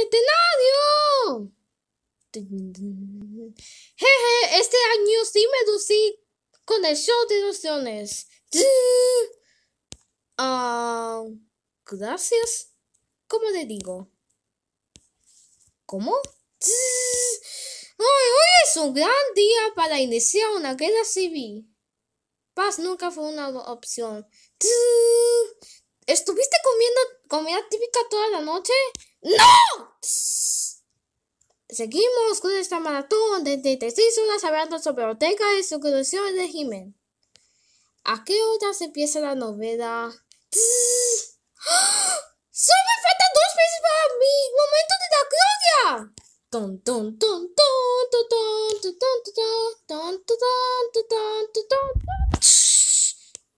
centenario. Este Jeje, este año sí me lucí con el show de ilusiones. Ah, gracias. ¿Cómo le digo? ¿Cómo? hoy es un gran día para iniciar una guerra civil. Paz nunca fue una opción. ¿Estuviste comiendo comida típica toda la noche? ¡No! Seguimos con esta maratón de 36 horas hablando sobre Ortega y su creación de Jimen. ¿A qué hora se empieza la novela? ¡Solo me faltan dos meses para mi momento de la gloria! ton, ton, ton, ton, ton, ton, ton, ton,